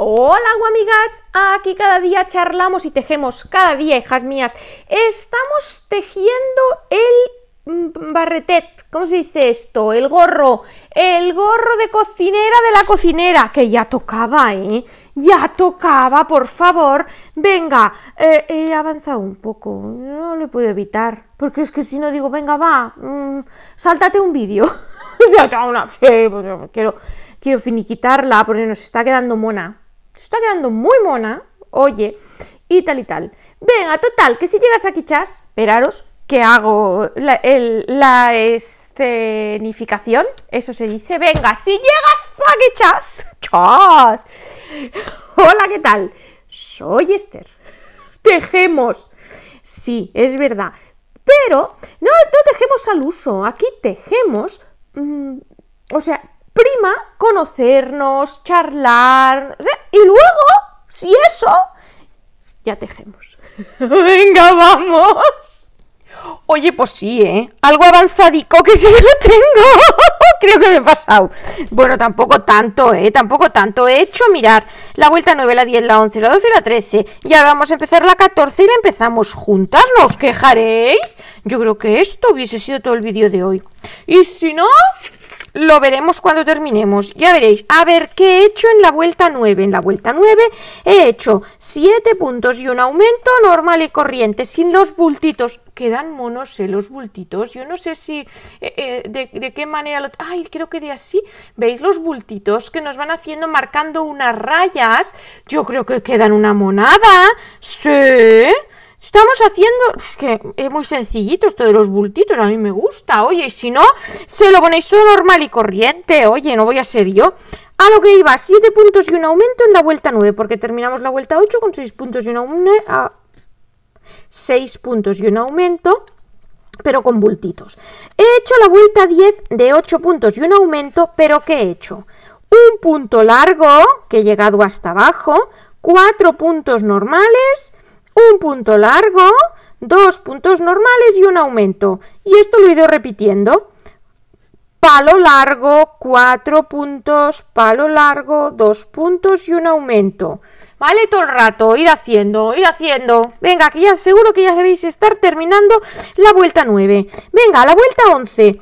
Hola, amigas. Aquí cada día charlamos y tejemos. Cada día, hijas mías, estamos tejiendo el mm, barretet. ¿Cómo se dice esto? El gorro. El gorro de cocinera de la cocinera. Que ya tocaba, ¿eh? Ya tocaba, por favor. Venga, eh, he avanzado un poco. No le puedo evitar. Porque es que si no digo, venga, va, saltate mm, sáltate un vídeo. o sea, una... Pues, quiero, quiero finiquitarla porque nos está quedando mona está quedando muy mona, oye, y tal y tal. Venga, total, que si llegas aquí, chas, esperaros que hago la, escenificación, eso se dice. Venga, si llegas aquí, chas, chas. Hola, ¿qué tal? Soy Esther. Tejemos. Sí, es verdad. Pero no, no tejemos al uso, aquí tejemos, mm, o sea, prima conocernos, charlar, ¿eh? y luego, si eso, ya tejemos. Venga, vamos. Oye, pues sí, ¿eh? Algo avanzadico que si lo tengo. Creo que me he pasado. Bueno, tampoco tanto, ¿eh? Tampoco tanto. He hecho mirar la vuelta 9, la 10, la 11, la 12 la 13. Y ahora vamos a empezar la 14 y la empezamos juntas. ¿No os quejaréis? Yo creo que esto hubiese sido todo el vídeo de hoy. Y si no, lo veremos cuando terminemos. Ya veréis. A ver, ¿qué he hecho en la vuelta 9? En la vuelta 9 he hecho 7 puntos y un aumento normal y corriente, sin los bultitos. Quedan monos eh, los bultitos. Yo no sé si eh, eh, de, qué manera lo... Ay, creo que de así. ¿Veis los bultitos que nos van haciendo marcando unas rayas? Yo creo que quedan una monada. Sí. Estamos haciendo... Es que es muy sencillito esto de los bultitos, a mí me gusta. Oye, y si no, se lo ponéis todo normal y corriente. Oye, no voy a ser yo. A lo que iba, siete puntos y un aumento en la vuelta 9, porque terminamos la vuelta 8 con seis puntos y un aumento... 6 puntos y un aumento pero con bultitos. He hecho la vuelta 10 de ocho puntos y un aumento, pero ¿qué he hecho? Un punto largo, que he llegado hasta abajo, cuatro puntos normales, un punto largo, dos puntos normales y un aumento. Y esto lo he ido repitiendo. Palo largo, cuatro puntos, palo largo, dos puntos y un aumento. ¿Vale? Todo el rato, ir haciendo, ir haciendo. Venga, que ya seguro que ya debéis estar terminando la vuelta nueve. Venga, la vuelta once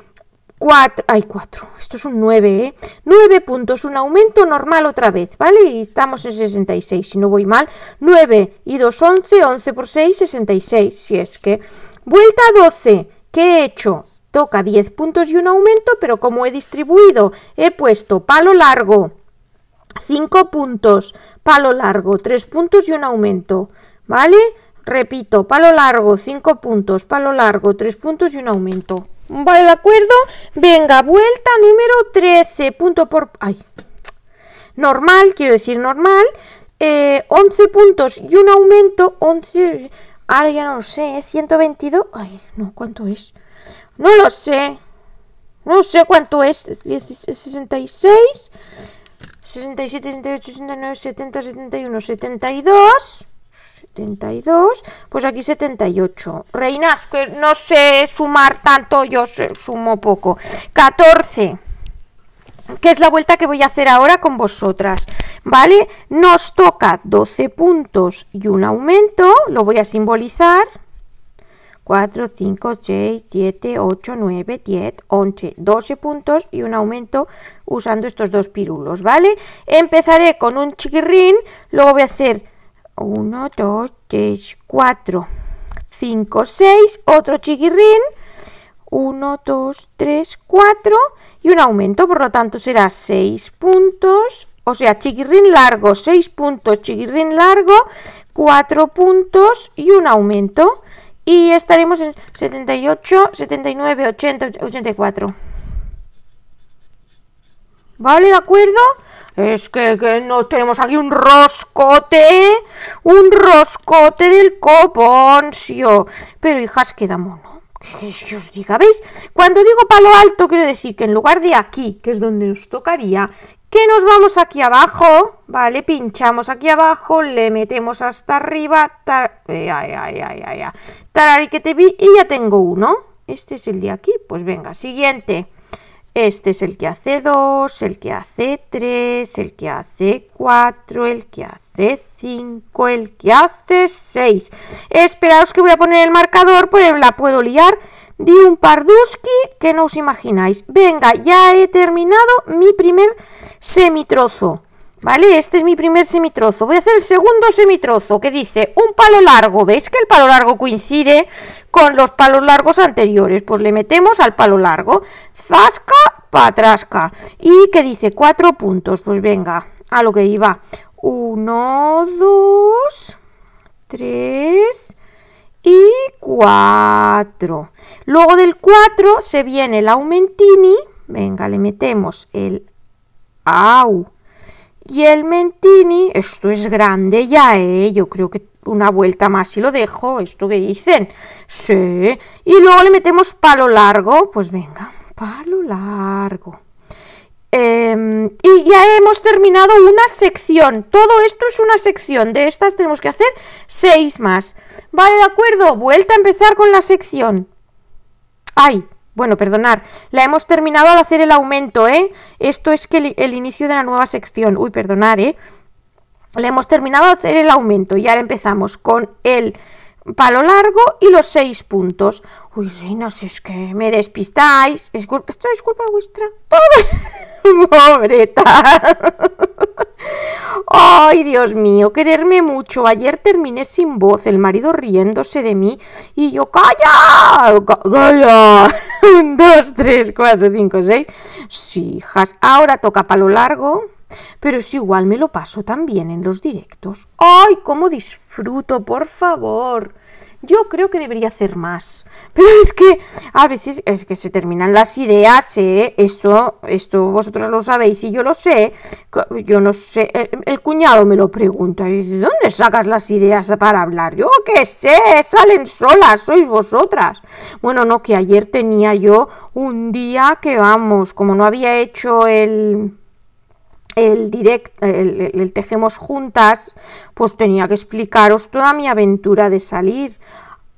hay 4, esto es un 9, ¿eh? 9 puntos, un aumento normal otra vez, ¿vale? Y estamos en 66, si no voy mal, 9 y 2, 11, 11 por 6, 66, si es que... Vuelta 12, ¿qué he hecho? Toca 10 puntos y un aumento, pero como he distribuido, he puesto palo largo, 5 puntos, palo largo, 3 puntos y un aumento, ¿vale? Repito, palo largo, 5 puntos, palo largo, 3 puntos y un aumento. Vale, de acuerdo. Venga, vuelta número 13. Punto por... Ay. Normal, quiero decir normal. 11 eh, puntos y un aumento. 11... Ahora ya no lo sé. 122. ¿eh? Ay, no, ¿cuánto es? No lo sé. No sé cuánto es. 66. 67, 68, 69, 70, 71, 72. 72, pues aquí 78. Reinas, que no sé sumar tanto, yo sumo poco. 14 que es la vuelta que voy a hacer ahora con vosotras, ¿vale? Nos toca 12 puntos y un aumento, lo voy a simbolizar. 4, 5, 6, 7, 8, 9, 10, 11, 12 puntos y un aumento usando estos dos pirulos, ¿vale? Empezaré con un chiquirrín, luego voy a hacer 1, 2, 3, 4, 5, 6, otro chiquirrín, 1, 2, 3, 4 y un aumento, por lo tanto será 6 puntos, o sea, chiquirrín largo, 6 puntos, chiquirrín largo, 4 puntos y un aumento. Y estaremos en 78, 79, 80, 84. ¿Vale? ¿De acuerdo? es que, no tenemos aquí un roscote, un roscote del coponcio. Pero hijas, queda mono. Que os diga, ¿veis? Cuando digo palo alto, quiero decir que en lugar de aquí, que es donde nos tocaría, que nos vamos aquí abajo, ¿vale? Pinchamos aquí abajo, le metemos hasta arriba, tar... Eh, ay, ay, ay, que te vi y ya tengo uno. Este es el de aquí, pues venga, siguiente. Este es el que hace 2, el que hace 3, el que hace 4, el que hace 5, el que hace 6. Esperaos que voy a poner el marcador, pues la puedo liar de un parduski que no os imagináis. Venga, ya he terminado mi primer semitrozo. Vale, este es mi primer semitrozo. Voy a hacer el segundo semitrozo que dice un palo largo. ¿Veis que el palo largo coincide con los palos largos anteriores? Pues le metemos al palo largo. Zasca, patrasca. Y que dice cuatro puntos. Pues venga, a lo que iba. Uno, dos, tres y cuatro. Luego del cuatro se viene el aumentini. Venga, le metemos el au y el Mentini, esto es grande ya, ¿eh? Yo creo que una vuelta más y lo dejo, esto que dicen. Sí. Y luego le metemos palo largo, pues venga, palo largo. Em, y ya hemos terminado una sección. Todo esto es una sección. De estas tenemos que hacer seis más. Vale, de acuerdo. Vuelta a empezar con la sección. ¡Ay! Bueno, perdonar, la hemos terminado al hacer el aumento, ¿eh? Esto es que el, inicio de la nueva sección. Uy, perdonar, ¿eh? La hemos terminado de hacer el aumento y ahora empezamos con el palo largo y los seis puntos. Uy, si es que me despistáis. esto es culpa vuestra. Pobreta. Ay, Dios mío, quererme mucho. Ayer terminé sin voz, el marido riéndose de mí y yo, ¡calla! ¡Calla! Un, dos, tres, cuatro, cinco, seis. Sí, hijas, ahora toca palo largo. Pero es igual, me lo paso también en los directos. ¡Ay, cómo disfruto, por favor! Yo creo que debería hacer más. Pero es que a veces es que se terminan las ideas, ¿eh? Esto, esto vosotros lo sabéis y yo lo sé. Yo no sé. El, cuñado me lo pregunta. ¿y ¿De dónde sacas las ideas para hablar? Yo qué sé, salen solas, sois vosotras. Bueno, no, que ayer tenía yo un día que vamos, como no había hecho el el directo, el, Tejemos Juntas, pues tenía que explicaros toda mi aventura de salir.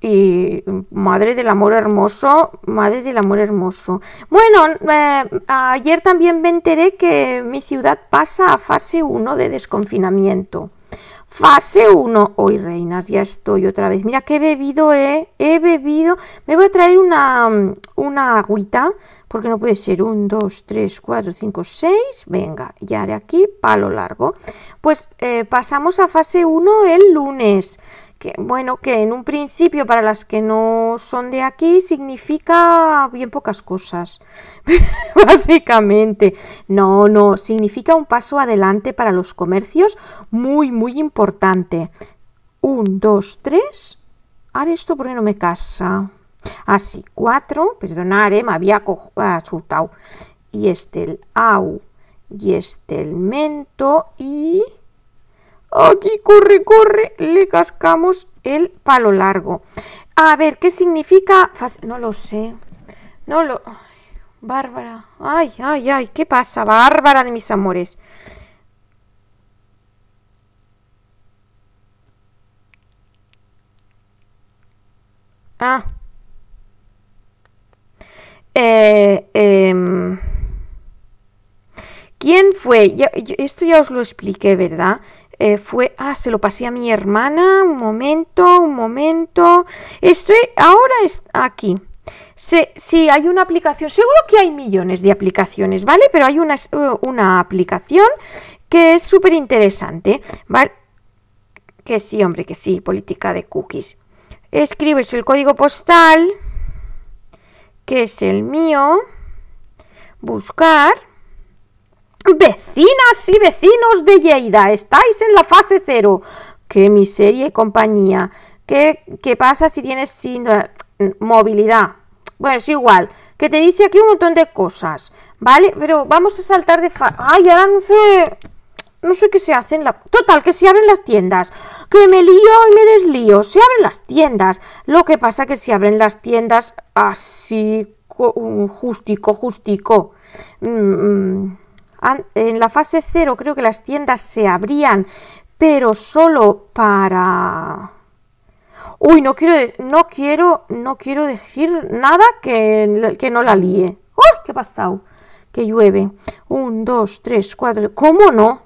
Y madre del amor hermoso, madre del amor hermoso. Bueno, eh, ayer también me enteré que mi ciudad pasa a fase 1 de desconfinamiento. Fase 1. Hoy, reinas, ya estoy otra vez. Mira que he bebido, eh. He bebido. Me voy a traer una, agüita. Porque no puede ser 1, 2, 3, 4, 5, 6. Venga, ya haré aquí palo largo. Pues eh, pasamos a fase 1 el lunes bueno, que en un principio para las que no son de aquí significa bien pocas cosas, básicamente. No, no, significa un paso adelante para los comercios muy, muy importante. Un, dos, tres. Ahora esto porque no me casa. Así, cuatro. perdonad, ¿eh? me había asustado. Y este el au. Y este el mento. Y Aquí corre, corre, le cascamos el palo largo. A ver, ¿qué significa? No lo sé. No lo... Bárbara. Ay, ay, ay, ¿qué pasa? Bárbara de mis amores. Ah. Eh, em. ¿Quién fue? esto ya os lo expliqué, ¿verdad? Eh, fue, ah, se lo pasé a mi hermana, un momento, un momento. Estoy, ahora es aquí. si sí, hay una aplicación, seguro que hay millones de aplicaciones, ¿vale? Pero hay una, eh, una aplicación que es súper interesante, ¿vale? Que sí, hombre, que sí, política de cookies. Escribes el código postal, que es el mío, buscar, Vecinas y vecinos de Lleida, estáis en la fase cero. Qué miseria y compañía. ¿Qué, pasa si tienes sin movilidad? Bueno, es igual, que te dice aquí un montón de cosas, ¿vale? Pero vamos a saltar de fa... Ay, ahora no sé... No sé qué se hace en la... Total, que se abren las tiendas. Que me lío y me deslío. Se abren las tiendas. Lo que pasa que se abren las tiendas así... Justico, justico. Mm, mm. En la fase cero creo que las tiendas se abrían, pero solo para... Uy, no quiero, no quiero, no quiero decir nada que, que no la líe. ¡Uy, ¡Oh! qué ha pasado! Que llueve. Un, dos, tres, cuatro... ¿Cómo no?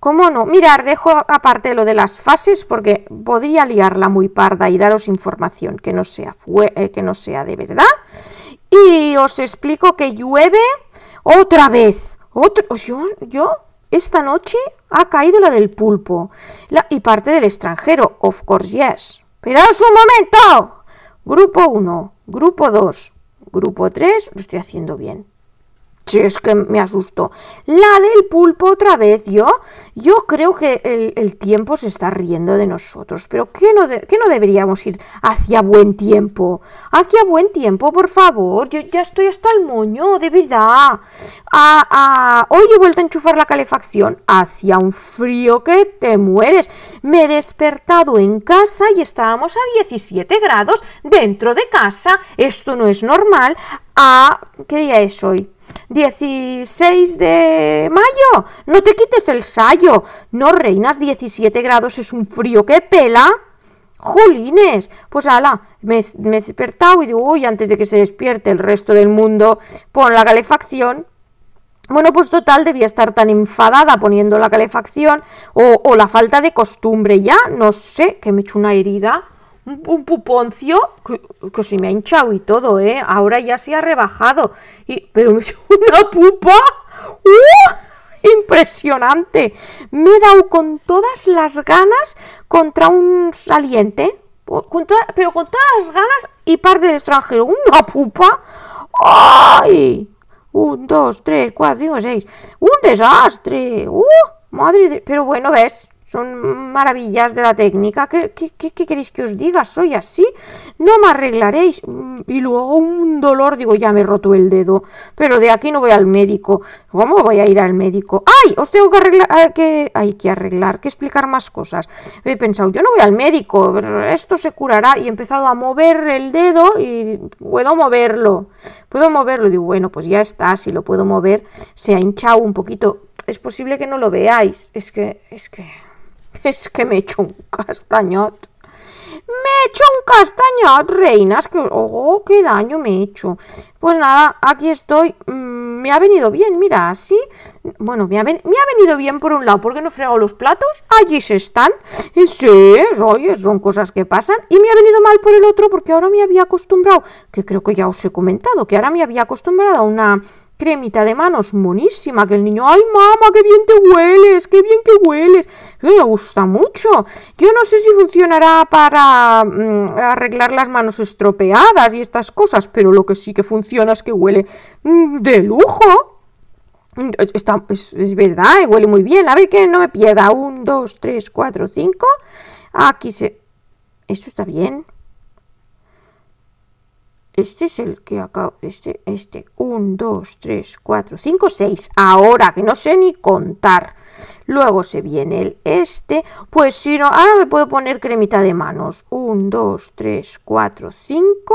¿Cómo no? Mirar, dejo aparte lo de las fases porque podría liarla muy parda y daros información que no sea, eh, que no sea de verdad. Y os explico que llueve otra vez. ¿Otro? ¿Yo? Esta noche ha caído la del pulpo la, y parte del extranjero, of course, yes. es un momento! Grupo 1, grupo 2, grupo 3, lo estoy haciendo bien es que me asustó. La del pulpo otra vez, yo. Yo creo que el, tiempo se está riendo de nosotros. Pero ¿qué no, no, deberíamos ir hacia buen tiempo? Hacia buen tiempo, por favor. Yo ya estoy hasta el moño, de verdad. hoy he vuelto a enchufar la calefacción. Hacia un frío que te mueres. Me he despertado en casa y estábamos a 17 grados dentro de casa. Esto no es normal. Ah, ¿qué día es hoy? 16 de mayo, no te quites el sayo. No, reinas, 17 grados es un frío que pela. jolines, pues ala, me, me he despertado y digo, uy, antes de que se despierte el resto del mundo, pon la calefacción. Bueno, pues total, debía estar tan enfadada poniendo la calefacción o, o la falta de costumbre ya, no sé, que me he hecho una herida un puponcio que, me ha hinchado y todo, ¿eh? Ahora ya se ha rebajado. Y, pero una pupa. ¡Uh! Impresionante. Me he dado con todas las ganas contra un saliente. pero con todas las ganas y parte del extranjero. Una pupa. ¡Ay! Un, dos, tres, cuatro, cinco, seis. Un desastre. ¡Uh! Madre Pero bueno, ves son maravillas de la técnica. ¿Qué, qué, qué, queréis que os diga? Soy así, no me arreglaréis. Y luego un dolor, digo, ya me he roto el dedo, pero de aquí no voy al médico. ¿Cómo voy a ir al médico? ¡Ay! Os tengo que arreglar, eh, hay que arreglar, que explicar más cosas. He pensado, yo no voy al médico, esto se curará. Y he empezado a mover el dedo y puedo moverlo. Puedo moverlo. Digo, bueno, pues ya está, si lo puedo mover, se ha hinchado un poquito. Es posible que no lo veáis. Es que, es que es que me he hecho un castañot. Me he hecho un castañot, reinas. Que, oh, qué daño me he hecho. Pues nada, aquí estoy. Mm, me ha venido bien, mira, así. Bueno, me ha, me ha venido bien por un lado, porque no frego los platos. Allí se están. Y sí, oye, son cosas que pasan. Y me ha venido mal por el otro, porque ahora me había acostumbrado, que creo que ya os he comentado, que ahora me había acostumbrado a una cremita de manos monísima, que el niño, ay mamá, qué bien te hueles, qué bien que hueles, que me gusta mucho. Yo no sé si funcionará para mm, arreglar las manos estropeadas y estas cosas, pero lo que sí que funciona es que huele mm, de lujo. Está, es, es, verdad, eh, huele muy bien. A ver que no me pierda. Un, dos, tres, cuatro, cinco. Aquí se... Esto está bien. Este es el que acabo. Este, este. 1, 2, 3, 4, 5, 6. Ahora, que no sé ni contar. Luego se viene el este. Pues si no, ahora me puedo poner cremita de manos. 1, 2, 3, 4, 5.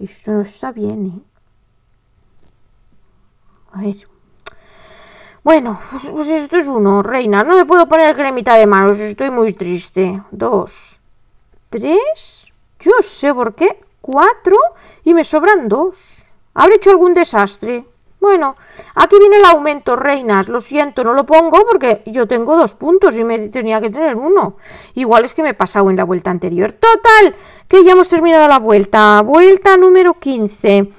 Esto no está bien, ¿eh? A ver. Bueno, pues, pues, esto es uno, reina. No me puedo poner cremita de manos, estoy muy triste. 2 3. Yo sé por qué. Cuatro y me sobran dos. Habré hecho algún desastre. Bueno, aquí viene el aumento, reinas. Lo siento, no lo pongo porque yo tengo dos puntos y me tenía que tener uno. Igual es que me he pasado en la vuelta anterior. Total, que ya hemos terminado la vuelta. Vuelta número 15.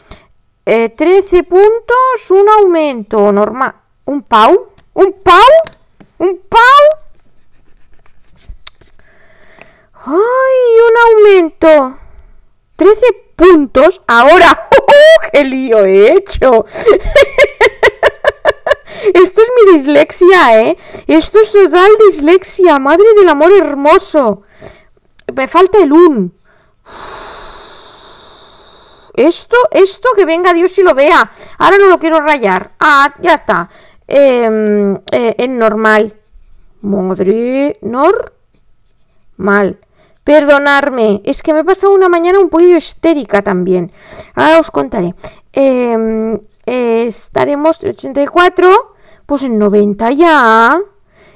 13 eh, puntos, un aumento normal. ¿Un pau? ¿Un pau? ¿Un pau? ¡Ay, un aumento! 13 puntos ahora. ¡Oh, qué lío he hecho! Esto es mi dislexia, ¿eh? Esto es total dislexia, madre del amor hermoso. Me falta el un. Esto, esto, que venga Dios y lo vea. Ahora no lo quiero rayar. Ah, ya está. Em, eh, en normal. Madre, normal. Perdonarme, es que me he pasado una mañana un poquillo histérica también. Ahora os contaré. Em, estaremos estaremos 84, pues en 90 ya.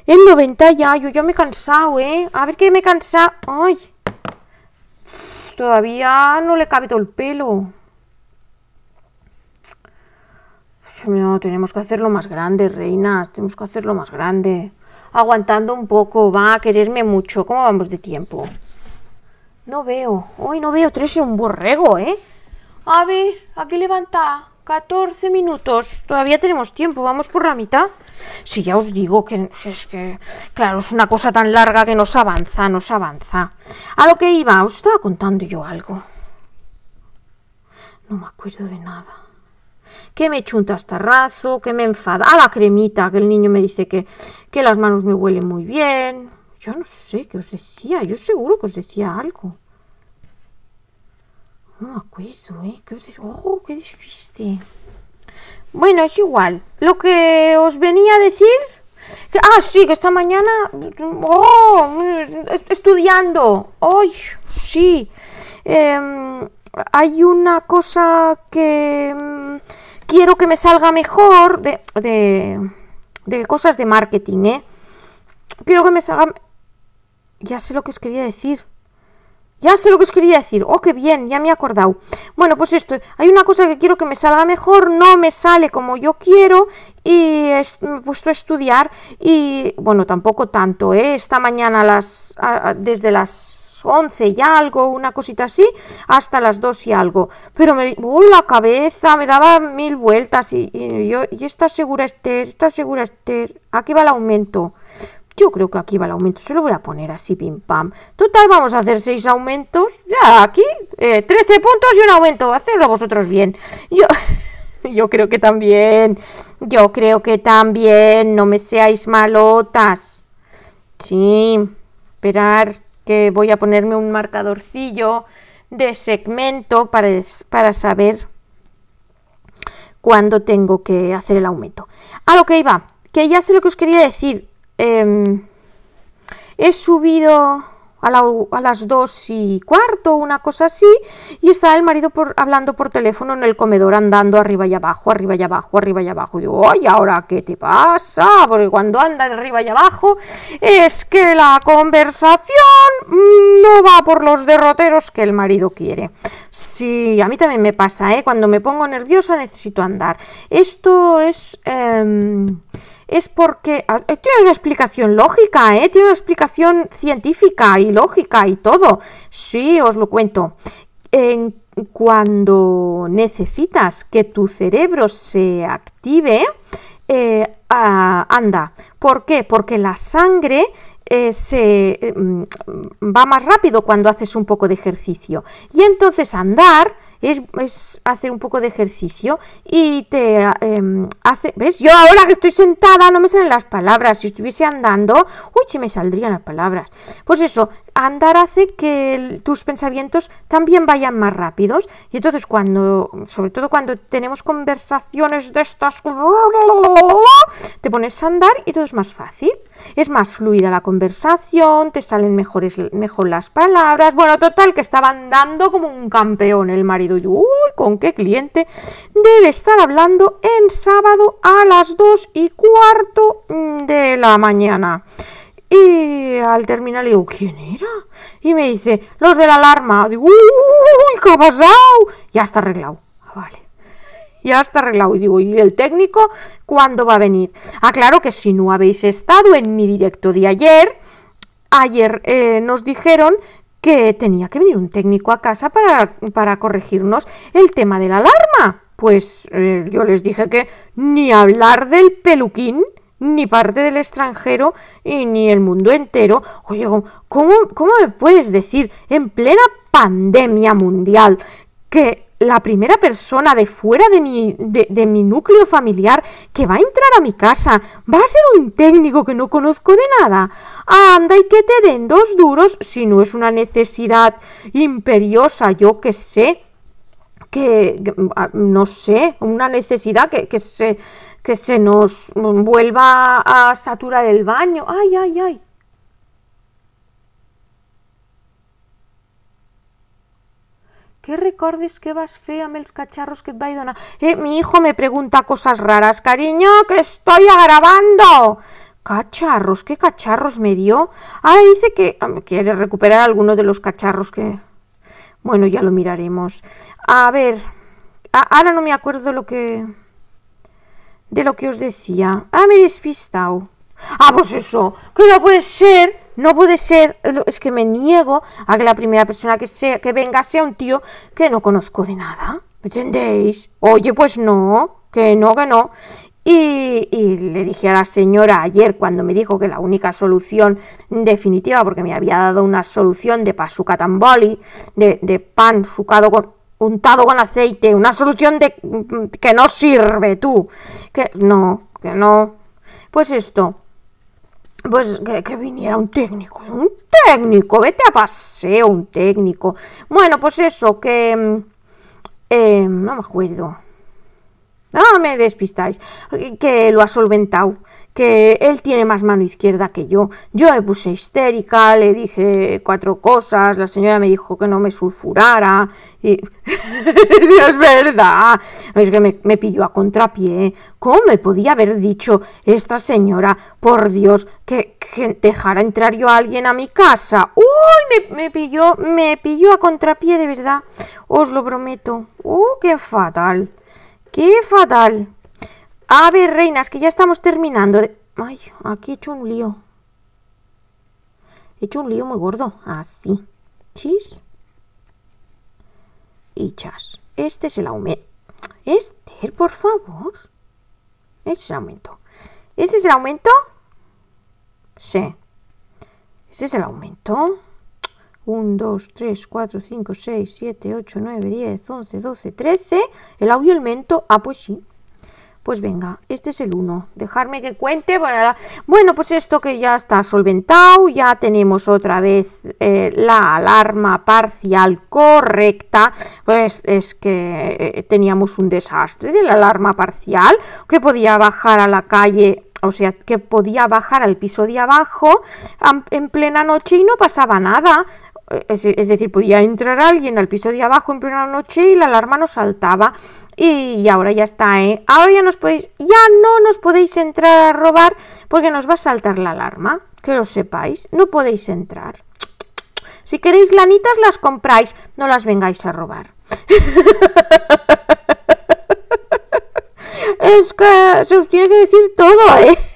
En 90 ya, yo ya me he cansado, ¿eh? A ver qué me he cansado. Ay, todavía no le cabe todo el pelo. No, tenemos que hacerlo más grande, reinas. Tenemos que hacerlo más grande. Aguantando un poco, va a quererme mucho. ¿Cómo vamos de tiempo? No veo. Hoy no veo tres y un borrego, ¿eh? A ver, aquí levanta. 14 minutos. Todavía tenemos tiempo. Vamos por la mitad. Si sí, ya os digo que es que, claro, es una cosa tan larga que nos avanza, nos avanza. A lo que iba, os estaba contando yo algo. No me acuerdo de nada. Que me chunta un tastarrazo, que me enfada. A la cremita, que el niño me dice que, que las manos me huelen muy bien. Yo no sé qué os decía. Yo seguro que os decía algo. No me acuerdo, ¿eh? ¿Qué, os oh, qué despiste. Bueno, es igual. Lo que os venía a decir... ah, sí, que esta mañana... ¡Oh! Estudiando. ¡Ay! Sí. Em, hay una cosa que mm, quiero que me salga mejor de, de, de cosas de marketing, ¿eh? Quiero que me salga ya sé lo que os quería decir. Ya sé lo que os quería decir. Oh, qué bien, ya me he acordado. Bueno, pues esto, hay una cosa que quiero que me salga mejor, no me sale como yo quiero y es, me he puesto a estudiar y, bueno, tampoco tanto, ¿eh? Esta mañana las, desde las 11 y algo, una cosita así, hasta las 2 y algo. Pero me, voy la cabeza, me daba mil vueltas y, yo, y está segura Esther, está segura Esther, aquí va el aumento. Yo creo que aquí va el aumento, se lo voy a poner así, pim pam. Total, vamos a hacer seis aumentos. Ya, aquí, eh, 13 puntos y un aumento. Hacedlo vosotros bien. Yo, yo creo que también. Yo creo que también. No me seáis malotas. Sí, esperar que voy a ponerme un marcadorcillo de segmento para, para saber cuándo tengo que hacer el aumento. A lo que iba, que ya sé lo que os quería decir. Em, he subido a, las dos y cuarto, una cosa así, y está el marido por, hablando por teléfono en el comedor, andando arriba y abajo, arriba y abajo, arriba y abajo. Y digo, ¡ay, ahora qué te pasa! Porque cuando anda arriba y abajo es que la conversación mm, no va por los derroteros que el marido quiere. Sí, a mí también me pasa, ¿eh? Cuando me pongo nerviosa necesito andar. Esto es... Em, es porque ah, eh, tiene una explicación lógica, ¿eh? tiene una explicación científica y lógica y todo. Sí, os lo cuento. cuando necesitas que tu cerebro se active, eh, ah, anda. ¿Por qué? Porque la sangre eh, se mm, va más rápido cuando haces un poco de ejercicio. Y entonces andar es, hacer un poco de ejercicio y te em, hace... ¿Ves? Yo ahora que estoy sentada no me salen las palabras. Si estuviese andando, uy, si me saldrían las palabras. Pues eso, andar hace que tus pensamientos también vayan más rápidos. Y entonces cuando, sobre todo cuando tenemos conversaciones de estas, te pones a andar y todo es más fácil. Es más fluida la conversación, te salen mejores, mejor las palabras. Bueno, total, que estaba andando como un campeón el marido y uy, ¿con qué cliente? Debe estar hablando en sábado a las 2 y cuarto mm, de la mañana. Y al terminar le digo, ¿quién era? Y me dice, los de la alarma. Digo, uy, ¿qué ha pasado? Ya está arreglado. Ah, vale ya está arreglado. Y digo, ¿y el técnico cuándo va a venir? Aclaro ah, que si no habéis estado en mi directo de ayer, ayer eh, nos dijeron que tenía que venir un técnico a casa para, para corregirnos el tema de la alarma. Pues eh, yo les dije que ni hablar del peluquín, ni parte del extranjero, y ni el mundo entero. Oye, ¿cómo, ¿cómo me puedes decir en plena pandemia mundial que la primera persona de fuera de mi, de, mi núcleo familiar que va a entrar a mi casa va a ser un técnico que no conozco de nada. Anda y que te den dos duros si no es una necesidad imperiosa, yo que sé. Que, ah, no sé, una necesidad que, que, se, que se nos vuelva a saturar el baño. Ay, ay, ay. ¿Qué recordes que vas fea, me cacharros que va a donar? Eh, mi hijo me pregunta cosas raras, cariño, que estoy agravando. ¿Cacharros? ¿Qué cacharros me dio? Ahora dice que quiere recuperar alguno de los cacharros que... Bueno, ya lo miraremos. A ver, ahora no me acuerdo lo que... De lo que os decía. Ah, me he despistado. Ah, pues eso, que no puede ser no puede ser, es que me niego a que la primera persona que, sea, que venga sea un tío que no conozco de nada. ¿Me entendéis? Oye, pues no, que no, que no. Y, le dije a la señora ayer cuando me dijo que la única solución definitiva, porque me había dado una solución de pasuca tamboli, de, de pan sucado con, untado con aceite, una solución de que no sirve tú, que no, que no. Pues esto, pues que, viniera un técnico, un técnico, vete a paseo, un técnico. Bueno, pues eso, que... Mm, eh, no me acuerdo. No me despistáis, que lo ha solventado, que él tiene más mano izquierda que yo. Yo me puse histérica, le dije cuatro cosas, la señora me dijo que no me sulfurara, y... es verdad, es que me, pilló a contrapié. ¿Cómo me podía haber dicho esta señora, por Dios, que, dejara entrar yo a alguien a mi casa? ¡Uy! Me, me pilló, me pilló a contrapié de verdad, os lo prometo. ¡Uh, qué fatal! ¡Qué fatal! A ver, reinas, que ya estamos terminando. De... Ay, aquí he hecho un lío. He hecho un lío muy gordo. Así. Chis. Y chas. Este es el aumento. Esther, por favor. Este es el aumento. ese es el aumento? Sí. ¿Este es el aumento? 1, 2, 3, 4, 5, 6, 7, 8, 9, 10, 11, 12, 13. El audio el mento. Ah, pues sí. Pues venga, este es el 1. Dejarme que cuente. Bueno, pues esto que ya está solventado. Ya tenemos otra vez eh, la alarma parcial correcta. Pues es que eh, teníamos un desastre de la alarma parcial que podía bajar a la calle o sea, que podía bajar al piso de abajo en plena noche y no pasaba nada. Es, decir, podía entrar alguien al piso de abajo en plena noche y la alarma nos saltaba. Y, ahora ya está, ¿eh? Ahora ya nos podéis, ya no nos podéis entrar a robar porque nos va a saltar la alarma. Que lo sepáis, no podéis entrar. Si queréis lanitas, las compráis, no las vengáis a robar. es que se os tiene que decir todo, ¿eh?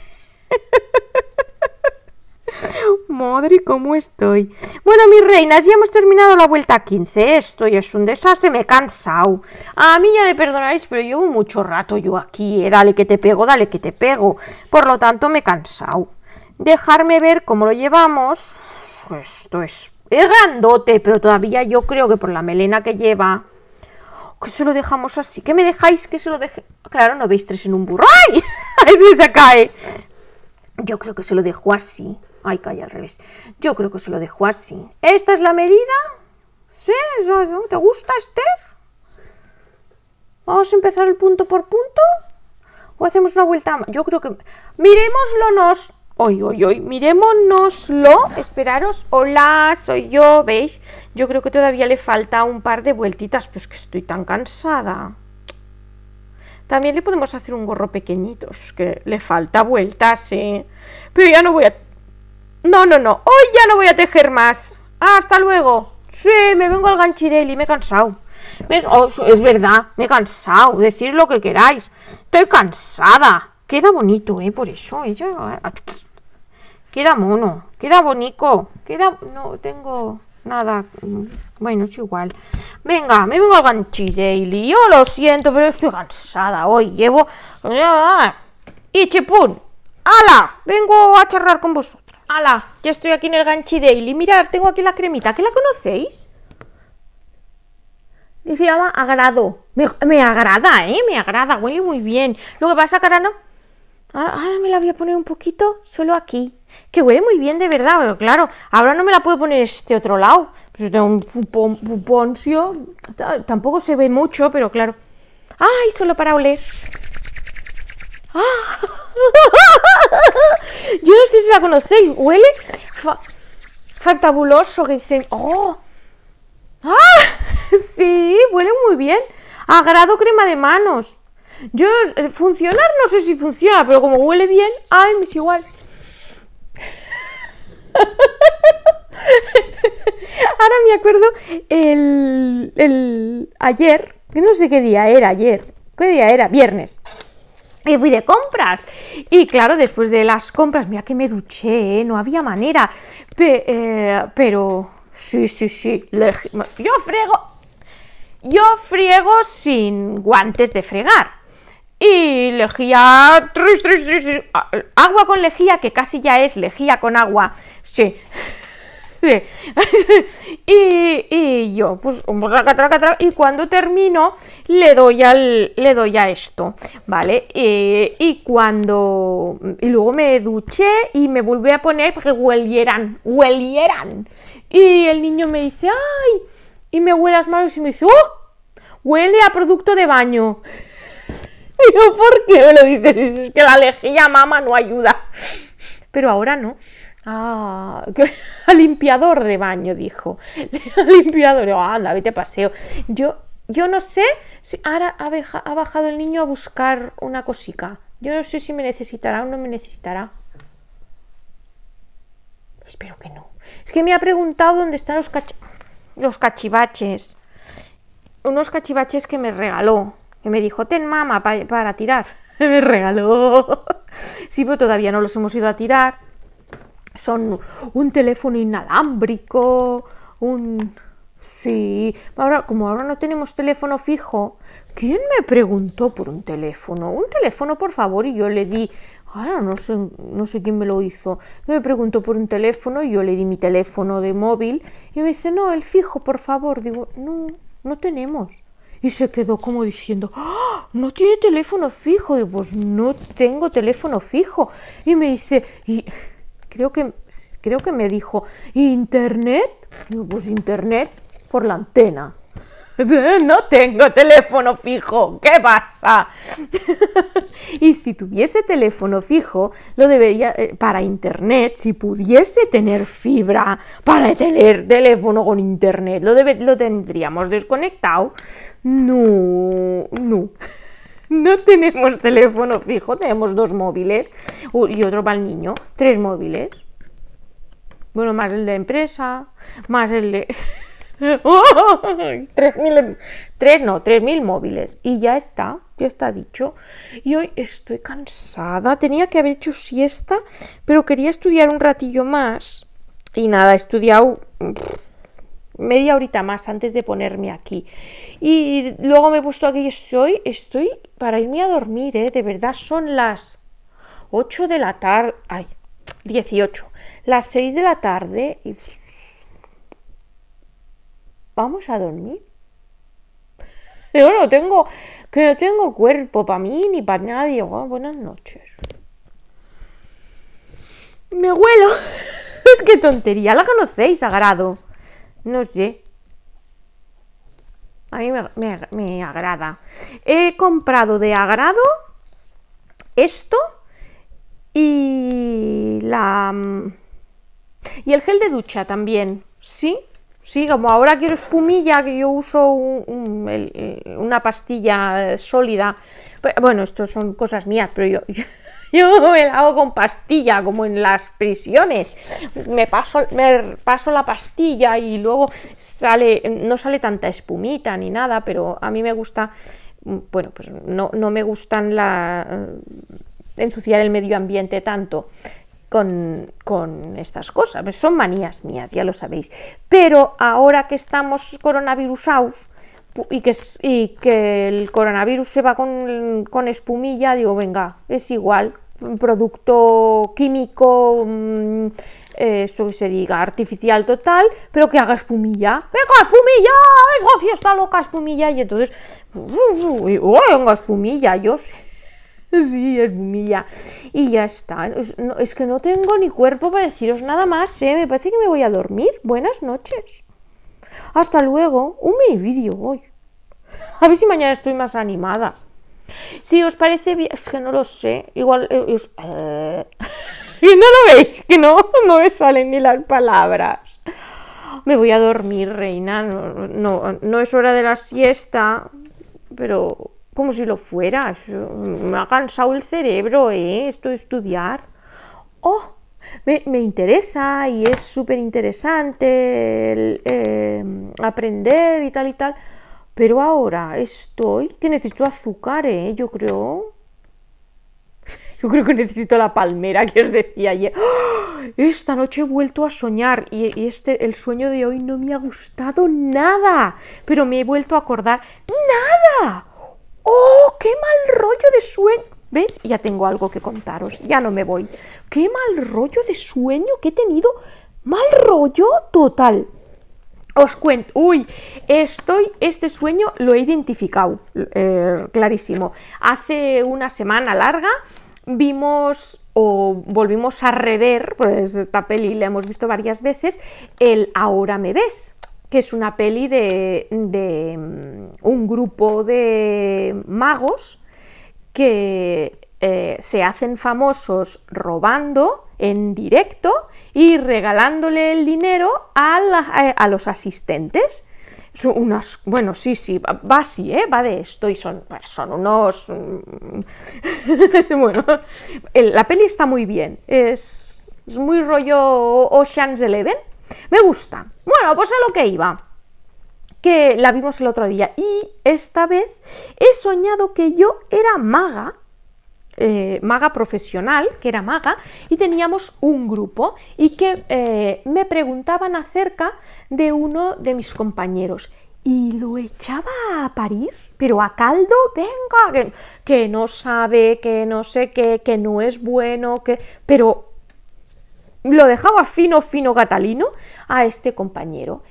Madre, ¿cómo estoy? Bueno, mis reinas, ya hemos terminado la vuelta 15. Esto ya es un desastre, me he cansado. A mí ya me perdonáis pero llevo mucho rato yo aquí. Eh. Dale que te pego, dale que te pego. Por lo tanto, me he cansado. Dejarme ver cómo lo llevamos. Esto es, grandote, pero todavía yo creo que por la melena que lleva que se lo dejamos así. ¿Qué me dejáis que se lo deje? Claro, no veis tres en un burro. ¡Ay! Es se cae. Yo creo que se lo dejo así. Ay, cae al revés. Yo creo que se lo dejo así. ¿Esta es la medida? ¿Sí? ¿Te gusta, Esther? ¿Vamos a empezar el punto por punto? ¿O hacemos una vuelta? Yo creo que... Miremoslo nos... Hoy, hoy, hoy. Miremoslo. Esperaros. Hola, soy yo. ¿Veis? Yo creo que todavía le falta un par de vueltitas. Pues que estoy tan cansada. También le podemos hacer un gorro pequeñito. Es que le falta vueltas, ¿eh? Pero ya no voy a no, no, no. Hoy ya no voy a tejer más. Hasta luego. Sí, me vengo al y me he cansado. Oh, es verdad, me he cansado. Decir lo que queráis. Estoy cansada. Queda bonito, ¿eh? Por eso, eh, Queda mono. Queda bonito. Queda. No tengo nada. Mm, bueno, es igual. Venga, me vengo al y Yo lo siento, pero estoy cansada hoy. Llevo. Eh, ¡Y chipun. ¡Hala! Vengo a charlar con vosotros. ¡Hala! Ya estoy aquí en el Ganchi Daily. Mirad, tengo aquí la cremita. ¿qué la conocéis? Y se llama Agrado. Me, agrada, ¿eh? Me agrada. Huele muy bien. Lo que pasa, cara, no. Ahora, me la voy a poner un poquito solo aquí. Que huele muy bien, de verdad. Pero claro, ahora no me la puedo poner este otro lado. Pues tengo un puponcio. Tampoco se ve mucho, pero claro. ¡Ay! Solo para oler. Yo no sé si la conocéis. Huele fantabuloso. Que dicen. ¡Oh! ¡Ah! Sí, huele muy bien. Agrado crema de manos. Yo, eh, funcionar no sé si funciona, pero como huele bien, ay, me es igual. Ahora me acuerdo el, el ayer, no sé qué día era ayer, qué día era, viernes. Y fui de compras. Y claro, después de las compras, mira que me duché, ¿eh? no había manera. Eh, pero sí, sí, sí. Yo frego. Yo friego sin guantes de fregar. Y lejía. agua con lejía, que casi ya es lejía con agua. Sí. y, yo, pues, y cuando termino, le doy, al, le doy a esto, ¿vale? Eh, y, cuando, y luego me duché y me volví a poner porque huelieran, huelieran. Y el niño me dice, ¡ay! Y me huele las manos y me dice, ¡oh! Huele a producto de baño. Y yo, ¿por qué me lo dices? Es que la lejía, mamá, no ayuda. Pero ahora no. Ah, limpiador de baño, dijo. limpiador, oh, anda, vete paseo. Yo, yo no sé si ahora ha, bajado el niño a buscar una cosica. Yo no sé si me necesitará o no me necesitará. Espero que no. Es que me ha preguntado dónde están los, cachivaches. Unos cachivaches que me regaló. Que me dijo, ten mama para tirar. me regaló. sí, pero todavía no los hemos ido a tirar son un teléfono inalámbrico, un... Sí, ahora como ahora no tenemos teléfono fijo, ¿quién me preguntó por un teléfono? Un teléfono, por favor, y yo le di, ahora no sé, no sé quién me lo hizo, me preguntó por un teléfono y yo le di mi teléfono de móvil y me dice, no, el fijo, por favor, digo, no, no tenemos. Y se quedó como diciendo, ¡Ah! no tiene teléfono fijo. Digo, pues no tengo teléfono fijo. Y me dice, y creo que, creo que me dijo, ¿internet? pues internet por la antena. No tengo teléfono fijo, ¿qué pasa? y si tuviese teléfono fijo, lo debería eh, para internet, si pudiese tener fibra para tener teléfono con internet, lo, lo tendríamos desconectado. No, no. no tenemos teléfono fijo, tenemos dos móviles y otro para el niño, tres móviles. Bueno, más el de empresa, más el de... Tres mil... Em, tres, no, mil móviles. Y ya está, ya está dicho. Y hoy estoy cansada. Tenía que haber hecho siesta, pero quería estudiar un ratillo más. Y nada, he estudiado media horita más antes de ponerme aquí. Y luego me he puesto aquí y estoy, estoy para irme a dormir, ¿eh? De verdad, son las 8 de la tarde, ay, 18, las 6 de la tarde y... ¿Vamos a dormir? Yo no tengo, que no tengo cuerpo para mí ni para nadie. Oh, buenas noches. Me huelo. es que tontería, la conocéis, sagrado. No sé. A mí me, agrada. He comprado de agrado esto y la... Mm, y el gel de ducha también, ¿sí? Sí, como ahora quiero espumilla, que yo uso una pastilla sólida. Bueno, esto son cosas mías, pero yo yo me la hago con pastilla, como en las prisiones. Me paso, me paso la pastilla y luego sale, no sale tanta espumita ni nada, pero a mí me gusta, mm, bueno, pues no, me gustan la eh, ensuciar el medio ambiente tanto. Con, con, estas cosas. Son manías mías, ya lo sabéis. Pero ahora que estamos coronavirusados, y que, y que el coronavirus se va con, espumilla, digo, venga, es igual, producto químico, mm, eh, esto eso que se diga, artificial total, pero que haga espumilla. ¡Venga, espumilla! ¡Es está loca espumilla! Y entonces, ¡oh, venga, espumilla! Yo sí, sí, espumilla. Y ya está. Es, que no tengo ni cuerpo para deciros nada más, ¿eh? Me parece que me voy a dormir. Buenas noches. Hasta luego, un mini vídeo hoy. A ver si mañana estoy más animada. Si os parece bien, es que no lo sé, igual... Eh, eh, y no lo veis, que no, no me salen ni las palabras. Me voy a dormir, reina. No, no, es hora de la siesta, pero como si lo fuera. Me ha cansado el cerebro, ¿eh? Esto de estudiar. ¡Oh! me, interesa y es súper interesante em, aprender y tal y tal. Pero ahora estoy que necesito azúcar, ¿eh? yo creo. Yo creo que necesito la palmera que os decía ayer. ¡Oh! Esta noche he vuelto a soñar y, este, el sueño de hoy no me ha gustado nada. Pero me he vuelto a acordar. ¡Nada! ¡Oh, qué mal rollo de sueño! ¿Veis? Ya tengo algo que contaros, ya no me voy. ¡Qué mal rollo de sueño que he tenido! ¡Mal rollo total! Os cuento, uy, estoy, este sueño lo he identificado eh, clarísimo. Hace una semana larga vimos o volvimos a rever, pues esta peli la hemos visto varias veces, el Ahora me ves, que es una peli de, de mm, un grupo de magos que eh, se hacen famosos robando en directo y regalándole el dinero a, eh, los asistentes. bueno, sí, sí, va, así, ¿eh? va de esto y son, pues, son unos... Mm, bueno, la peli está muy bien, es, es muy rollo Ocean's Eleven, me gusta. Bueno, pues a lo que iba que la vimos el otro día. Y esta vez he soñado que yo era maga, eh, maga profesional, que era maga, y teníamos un grupo y que eh, me preguntaban acerca de uno de mis compañeros. Y lo echaba a parir, pero a caldo, venga, que, no sabe, que no sé qué, que no es bueno, que... Pero lo dejaba fino, fino, catalino a este compañero.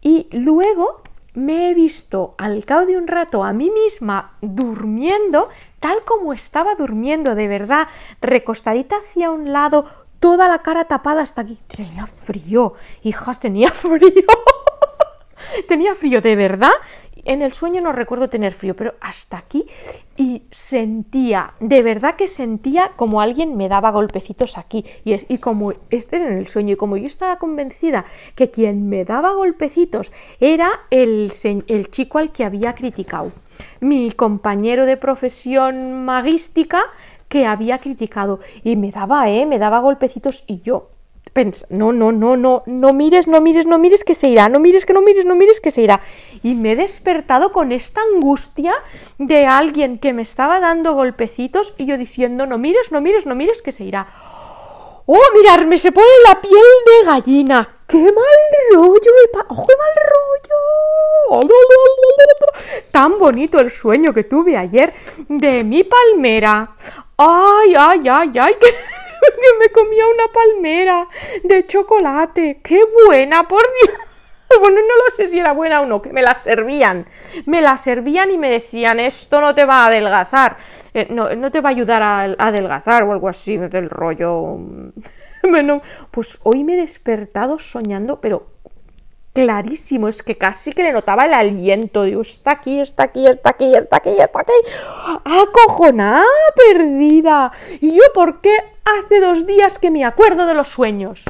Y luego me he visto al cabo de un rato a mí misma durmiendo, tal como estaba durmiendo, de verdad, recostadita hacia un lado, toda la cara tapada hasta aquí. Tenía frío, hijas, tenía frío. tenía frío, de verdad. En el sueño no recuerdo tener frío, pero hasta aquí y sentía, de verdad que sentía como alguien me daba golpecitos aquí. Y, como este era en el sueño, y como yo estaba convencida que quien me daba golpecitos era el, el chico al que había criticado, mi compañero de profesión magística que había criticado. Y me daba, ¿eh? Me daba golpecitos y yo no, no, no, no, no mires, no mires, no mires que se irá, no mires, que no mires, no mires que se irá. Y me he despertado con esta angustia de alguien que me estaba dando golpecitos y yo diciendo, no mires, no mires, no mires que se irá. ¡Oh, mirarme! Se pone la piel de gallina. ¡Qué mal rollo! qué mal rollo! Tan bonito el sueño que tuve ayer de mi palmera. ¡Ay, ay, ay, ay! ay que me comía una palmera de chocolate. ¡Qué buena, por Dios! Bueno, no lo sé si era buena o no, que me la servían. Me la servían y me decían, esto no te va a adelgazar, eh, no, no, te va a ayudar a, adelgazar o algo así del rollo. Mm, bueno, pues hoy me he despertado soñando, pero clarísimo, es que casi que le notaba el aliento, digo, está aquí, está aquí, está aquí, está aquí, está aquí, acojonada, perdida. ¿Y yo por qué hace dos días que me acuerdo de los sueños?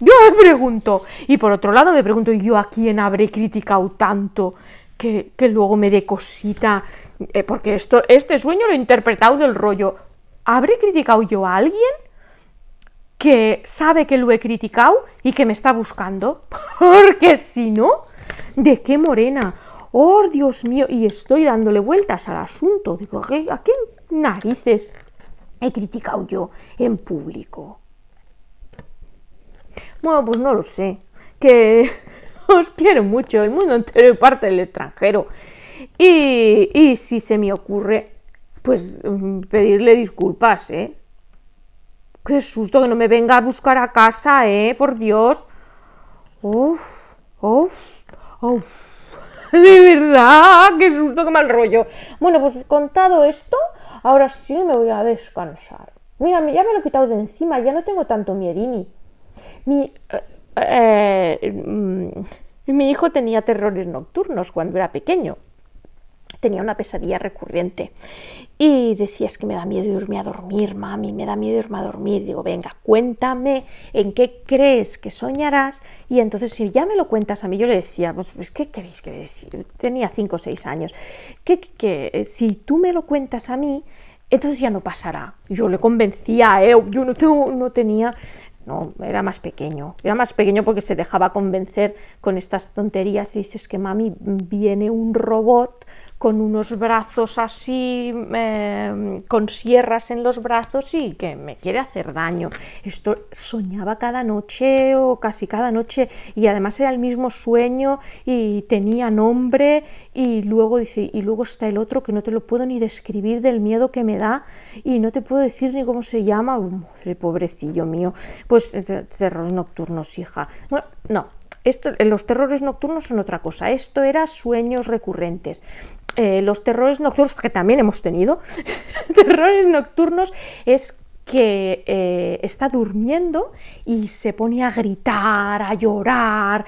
Yo me pregunto, y por otro lado me pregunto, y ¿yo a quién habré criticado tanto? Que, luego me dé cosita, eh, porque esto, este sueño lo he interpretado del rollo. ¿Habré criticado yo a alguien? que sabe que lo he criticado y que me está buscando. Porque si no, ¿de qué morena? ¡Oh, Dios mío! Y estoy dándole vueltas al asunto. Digo, ¿a qué narices he criticado yo en público? Bueno, pues no lo sé. Que os quiero mucho, el mundo entero y parte del extranjero. Y, y si se me ocurre, pues mm, pedirle disculpas, ¿eh? Qué susto que no me venga a buscar a casa, ¿eh? Por Dios. Uf, uf, uf. De verdad, qué susto, qué mal rollo. Bueno, pues contado esto, ahora sí me voy a descansar. Mira, ya me lo he quitado de encima, ya no tengo tanto miedini. Mi, eh, eh, mm, mi hijo tenía terrores nocturnos cuando era pequeño tenía una pesadilla recurrente. Y decía, es que me da miedo irme a dormir, mami, me da miedo irme a dormir. Digo, venga, cuéntame en qué crees que soñarás. Y entonces, si ya me lo cuentas a mí, yo le decía, pues, es pues, que queréis que decir, tenía cinco o seis años, que, si tú me lo cuentas a mí, entonces ya no pasará. Yo le convencía, ¿eh? yo no, tengo, no tenía no, era más pequeño, era más pequeño porque se dejaba convencer con estas tonterías y dices que mami viene un robot con unos brazos así, eh, con sierras en los brazos y que me quiere hacer daño. Esto soñaba cada noche o casi cada noche y además era el mismo sueño y tenía nombre y luego dice, y luego está el otro que no te lo puedo ni describir del miedo que me da y no te puedo decir ni cómo se llama, pobrecillo mío, pues eh, terrores nocturnos, hija. Bueno, no, esto, los terrores nocturnos son otra cosa, esto era sueños recurrentes. Eh, los terrores nocturnos, que también hemos tenido, terrores nocturnos, es que eh, está durmiendo y se pone a gritar, a llorar,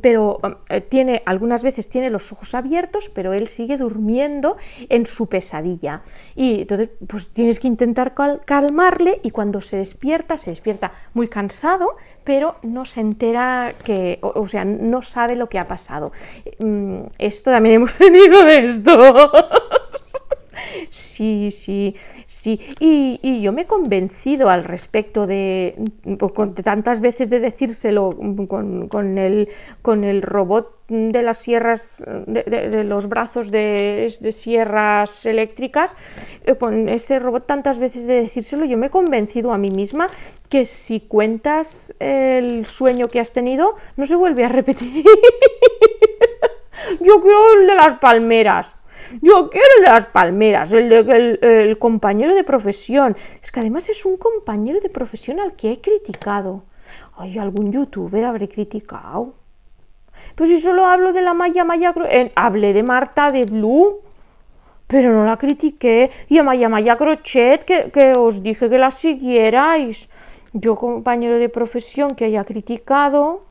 pero um, eh, tiene, algunas veces tiene los ojos abiertos, pero él sigue durmiendo en su pesadilla. Y entonces, pues tienes que intentar calmarle y cuando se despierta, se despierta muy cansado, pero no se entera que, o, sea, no sabe lo que ha pasado. Mm, esto también hemos tenido esto. Sí, sí, sí. Y, yo me he convencido al respecto de, mm, pues, tantas veces de decírselo mm, con, el, con el robot de las sierras, de, los brazos de, de, sierras eléctricas, eh, con ese robot tantas veces de decírselo, yo me he convencido a mí misma que si cuentas el sueño que has tenido, no se vuelve a repetir. yo creo el de las palmeras yo quiero las palmeras, el, de, el, el compañero de profesión. Es que además es un compañero de profesión al que he criticado. Ay, algún youtuber habré criticado. Pues si solo hablo de la Maya Maya Crochet, hablé de Marta de Blue, pero no la critiqué. Y a Maya Maya Crochet, que, que, os dije que la siguierais. Yo, compañero de profesión que haya criticado,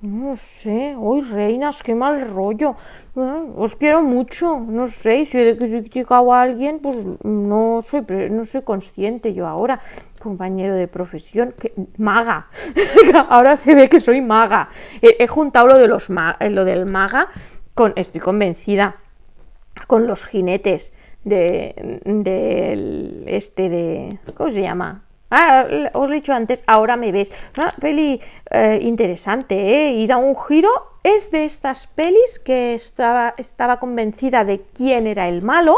no sé, hoy reinas, qué mal rollo. Ah, os quiero mucho, no sé, si he criticado a alguien, pues no soy, no soy consciente yo ahora, compañero de profesión, que, maga. ahora se ve que soy maga. He, juntado lo, de los eh, lo del maga con, estoy convencida, con los jinetes de, de este de, ¿cómo se llama? Ah, os lo he dicho antes, ahora me ves. Una ah, peli eh, interesante, ¿eh? Y da un giro es de estas pelis que estaba, estaba convencida de quién era el malo.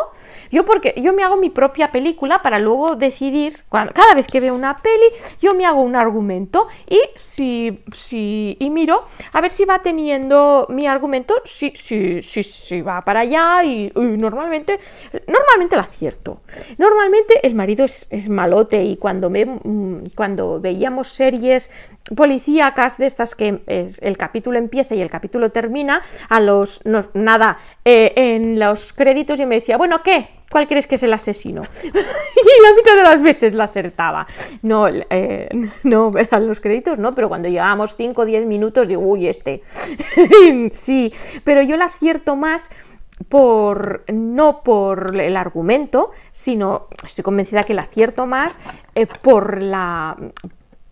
Yo porque yo me hago mi propia película para luego decidir, cada vez que veo una peli, yo me hago un argumento y si, si y miro a ver si va teniendo mi argumento, si, si, si, si va para allá y, normalmente, normalmente la acierto. Normalmente el marido es, malote y cuando, me, mm, cuando veíamos series policíacas de estas que el capítulo empieza y el capítulo termina, a los, nada, eh, en los créditos y me decía, bueno, ¿qué? ¿Cuál crees que es el asesino? y la mitad de las veces lo acertaba. No, eh, no, los créditos, no, pero cuando llevábamos 5 o 10 minutos, digo, uy, este. sí, pero yo la acierto más por no por el argumento, sino estoy convencida que la acierto más eh, por la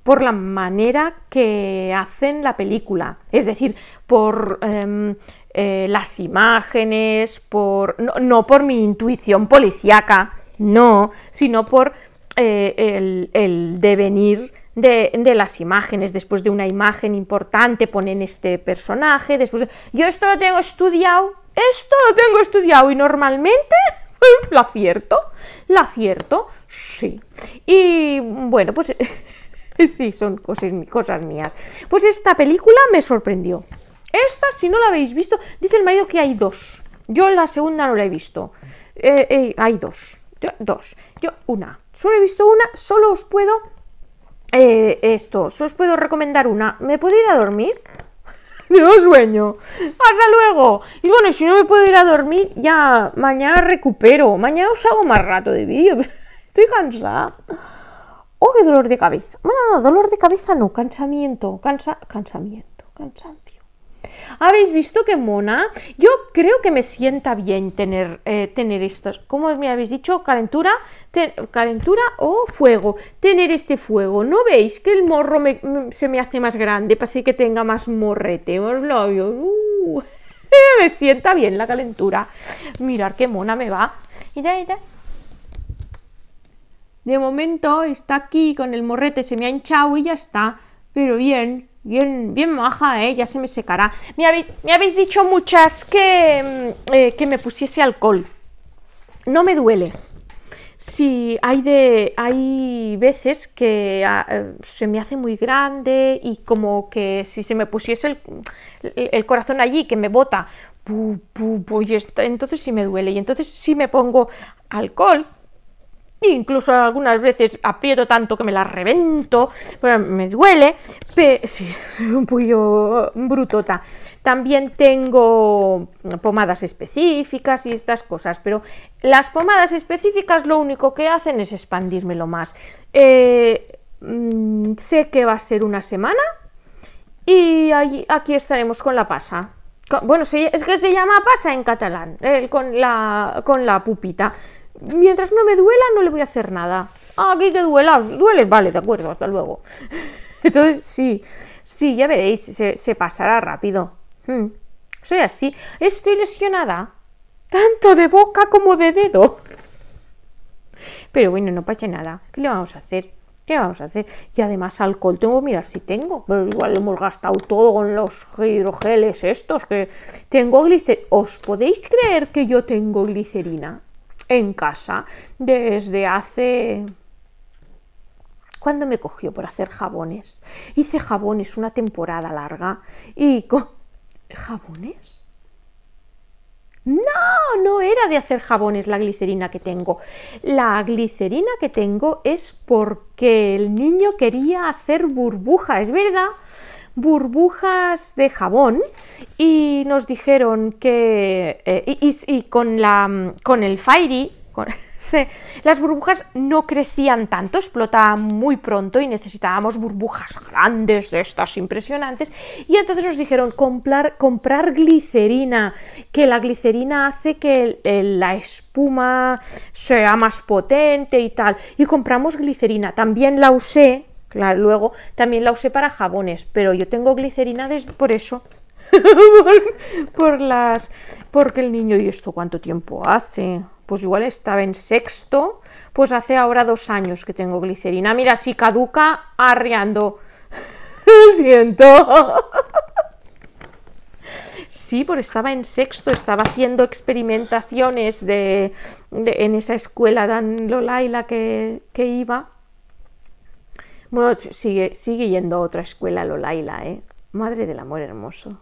por la manera que hacen la película, es decir, por em, eh, las imágenes, por, no, por mi intuición policíaca, no, sino por eh, el, devenir de, las imágenes. Después de una imagen importante ponen este personaje, después yo esto lo tengo estudiado, esto lo tengo estudiado y normalmente lo acierto, lo acierto, sí. Y bueno, pues sí, son cosas, mías. Pues esta película me sorprendió. Esta, si no la habéis visto, dice el marido que hay dos. Yo la segunda no la he visto. Eh, eh, hay dos. Yo, dos. Yo una. Solo he visto una, solo os puedo... Eh, esto, solo os puedo recomendar una. ¿Me puedo ir a dormir? no sueño. Hasta luego. Y bueno, si no me puedo ir a dormir, ya mañana recupero. Mañana os hago más rato de vídeo. Estoy cansada. ¡Oh, qué dolor de cabeza! No, no, dolor de cabeza no, cansamiento, cansa, cansamiento, cansancio. ¿Habéis visto qué mona? Yo creo que me sienta bien tener, eh, tener estos. como me habéis dicho, calentura, calentura o fuego, tener este fuego. ¿No veis que el morro se me hace más grande? Parece que tenga más morrete, os lo uh, me sienta bien la calentura. Mirar qué mona me va. Y ya, y de momento está aquí con el morrete, se me ha hinchado y ya está. Pero bien, bien, bien maja, ¿eh? ya se me secará. Me habéis, me habéis dicho muchas que, mm, eh, que me pusiese alcohol. No me duele. Sí, hay, de, hay veces que ah, eh, se me hace muy grande y como que si se me pusiese el, corazón allí, que me bota, pues entonces sí me duele. Y entonces sí me pongo alcohol Incluso algunas veces aprieto tanto que me la revento, pero me duele, pero sí, soy un pollo brutota. También tengo pomadas específicas y estas cosas, pero las pomadas específicas lo único que hacen es expandírmelo más. Eh, mm, sé que va a ser una semana y aquí estaremos con la pasa. Bueno, es que se llama pasa en catalán, eh, con, la, con la pupita mientras no me duela no le voy a hacer nada. Ah, aquí que duela? dueles, vale, de acuerdo, hasta luego. Entonces, sí, sí, ya veréis, se, pasará rápido. Hmm, soy así, estoy lesionada, tanto de boca como de dedo. Pero bueno, no pasa nada, ¿qué le vamos a hacer? ¿Qué vamos a hacer? Y además alcohol tengo que mirar si tengo. Pero igual lo hemos gastado todo con los hidrogeles estos que tengo glicerina. ¿Os podéis creer que yo tengo glicerina? en casa desde hace ¿Cuándo me cogió por hacer jabones. Hice jabones una temporada larga y ¿Jabones? No, no era de hacer jabones la glicerina que tengo. La glicerina que tengo es porque el niño quería hacer burbuja, es verdad burbujas de jabón y nos dijeron que, eh, y, con, la, con el Fairy, las burbujas no crecían tanto, explotaban muy pronto y necesitábamos burbujas grandes de estas impresionantes. Y entonces nos dijeron comprar, comprar glicerina, que la glicerina hace que la espuma sea más potente y tal. Y compramos glicerina, también la usé luego también la usé para jabones, pero yo tengo glicerina desde por eso. por las porque el niño y esto cuánto tiempo hace pues igual estaba en sexto pues hace ahora dos años que tengo glicerina mira si caduca arreando lo siento sí porque estaba en sexto estaba haciendo experimentaciones de, en esa escuela tan y la que iba bueno, sigue, yendo a otra escuela Lolaila, ¿eh? Madre del amor hermoso.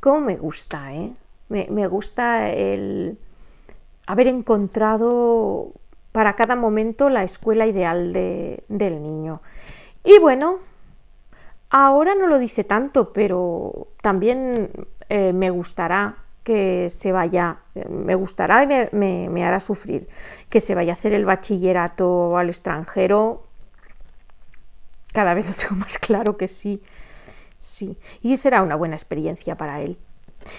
¿Cómo me gusta, eh? Me, gusta el haber encontrado para cada momento la escuela ideal del niño. Y bueno, ahora no lo dice tanto, pero también eh, me gustará que se vaya, me gustará y me, hará sufrir que se vaya a hacer el bachillerato al extranjero cada vez lo tengo más claro que sí. Sí, y será una buena experiencia para él.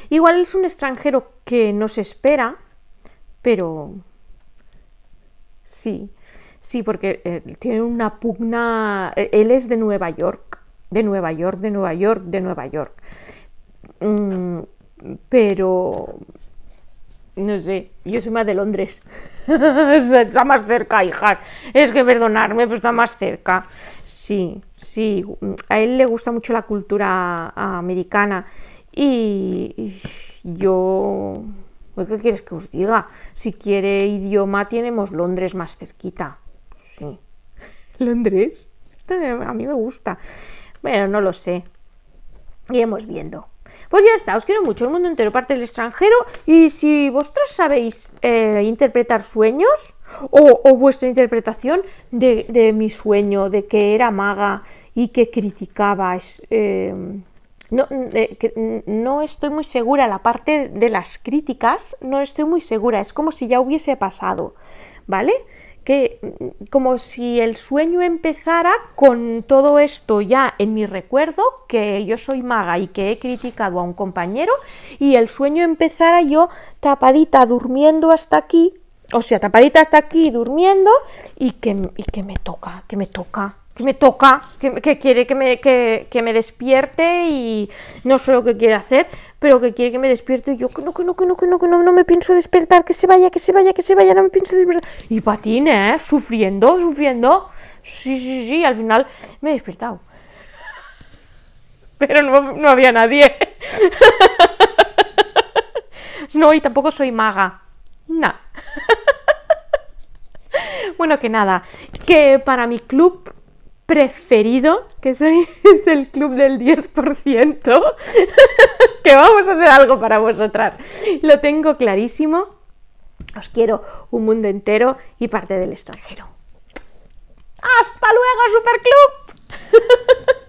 Igual es un extranjero que no se espera, pero sí, sí, porque eh, tiene una pugna. Eh, él es de Nueva York, de Nueva York, de Nueva York, de Nueva York. Mm, pero no sé, yo soy más de Londres. está más cerca, hijas. Es que perdonarme, pero está más cerca. Sí, sí. A él le gusta mucho la cultura americana. Y yo. Pues, ¿Qué quieres que os diga? Si quiere idioma, tenemos Londres más cerquita. Pues sí. ¿Londres? A mí me gusta. Bueno, no lo sé. Iremos viendo. Pues ya está, os quiero mucho, el mundo entero parte del extranjero y si vosotros sabéis eh, interpretar sueños o, vuestra interpretación de, mi sueño, de que era maga y que criticaba... Eh, no, eh, no, estoy muy segura, la parte de las críticas no estoy muy segura, es como si ya hubiese pasado, ¿vale? que como si el sueño empezara con todo esto ya en mi recuerdo, que yo soy maga y que he criticado a un compañero, y el sueño empezara yo tapadita durmiendo hasta aquí, o sea, tapadita hasta aquí durmiendo, y que, y que me toca, que me toca, que me toca, que, quiere que me, me despierte y no sé lo que quiere hacer, pero que quiere que me despierte y yo que no, que no, que no, que no, no, me pienso despertar, que se vaya, que se vaya, que se vaya, no me pienso despertar. Y patina, ¿eh? Sufriendo, sufriendo. Sí, sí, sí, al final me he despertado. Pero no, había nadie. No, y tampoco soy maga. nada Bueno, que nada, que para mi club preferido, que sois es el club del 10%, que vamos a hacer algo para vosotras. Lo tengo clarísimo. Os quiero un mundo entero y parte del extranjero. ¡Hasta luego, Superclub!